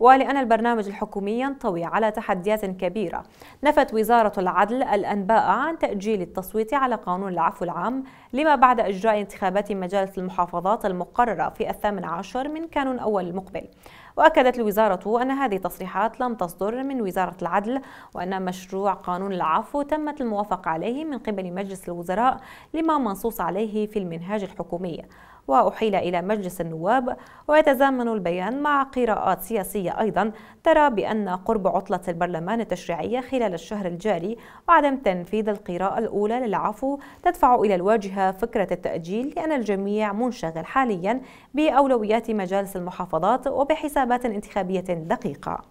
ولأن البرنامج الحكومي ينطوي على تحديات كبيرة نفت وزارة العدل الأنباء عن تأجيل التصويت على قانون العفو العام لما بعد إجراء انتخابات مجالس المحافظات المقررة في الثامن عشر من كانون أول المقبل وأكدت الوزارة أن هذه التصريحات لم تصدر من وزارة العدل وأن مشروع قانون العفو تمت الموافقة عليه من قبل مجلس الوزراء لما منصوص عليه في المنهاج الحكومي وأحيل إلى مجلس النواب ويتزامن البيان مع قراءات سياسية أيضا ترى بأن قرب عطلة البرلمان التشريعية خلال الشهر الجاري وعدم تنفيذ القراءة الأولى للعفو تدفع إلى الواجهة فكرة التأجيل لأن الجميع منشغل حاليا بأولويات مجالس المحافظات وبحسابات انتخابية دقيقة